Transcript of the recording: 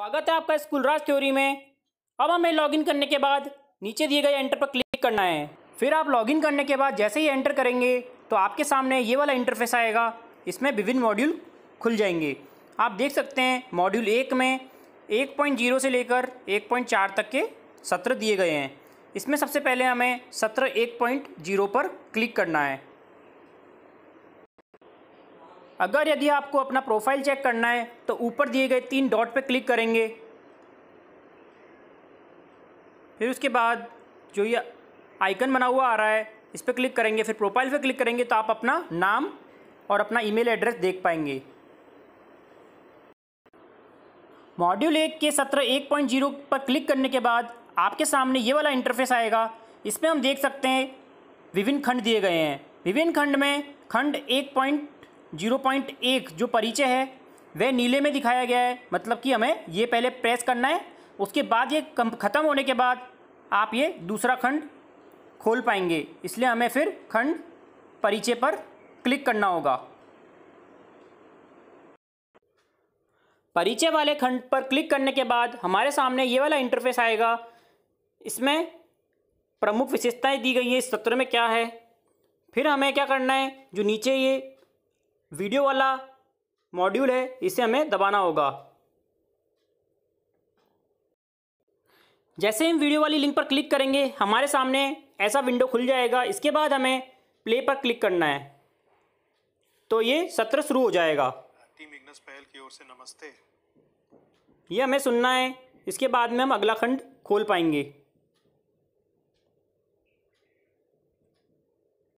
स्वागत है आपका स्कूल राज थ्योरी में अब हमें लॉगिन करने के बाद नीचे दिए गए एंटर पर क्लिक करना है फिर आप लॉगिन करने के बाद जैसे ही एंटर करेंगे तो आपके सामने ये वाला इंटरफेस आएगा इसमें विभिन्न मॉड्यूल खुल जाएंगे आप देख सकते हैं मॉड्यूल एक में एक पॉइंट जीरो से लेकर एक पॉइंट चार तक के सत्र दिए गए हैं इसमें सबसे पहले हमें सत्र एक पॉइंट जीरो पर क्लिक करना है अगर यदि आपको अपना प्रोफाइल चेक करना है तो ऊपर दिए गए तीन डॉट पर क्लिक करेंगे फिर उसके बाद जो ये आइकन बना हुआ आ रहा है इस पर क्लिक करेंगे फिर प्रोफाइल पर क्लिक करेंगे तो आप अपना नाम और अपना ईमेल एड्रेस देख पाएंगे मॉड्यूल एक के सत्र एक पॉइंट जीरो पर क्लिक करने के बाद आपके सामने ये वाला इंटरफेस आएगा इसमें हम देख सकते हैं विभिन्न खंड दिए गए हैं विभिन्न खंड में खंड एक पॉइंट जीरो पॉइंट एक जो परिचय है वह नीले में दिखाया गया है मतलब कि हमें ये पहले प्रेस करना है उसके बाद ये ख़त्म होने के बाद आप ये दूसरा खंड खोल पाएंगे इसलिए हमें फिर खंड परिचय पर क्लिक करना होगा परिचय वाले खंड पर क्लिक करने के बाद हमारे सामने ये वाला इंटरफेस आएगा इसमें प्रमुख विशेषताएं दी गई हैं इस सत्र में क्या है फिर हमें क्या करना है जो नीचे ये वीडियो वाला मॉड्यूल है इसे हमें दबाना होगा जैसे हम वीडियो वाली लिंक पर क्लिक करेंगे हमारे सामने ऐसा विंडो खुल जाएगा इसके बाद हमें प्ले पर क्लिक करना है तो ये सत्र शुरू हो जाएगा टीम इग्नस पहल की ओर से नमस्ते ये हमें सुनना है इसके बाद में हम अगला खंड खोल पाएंगे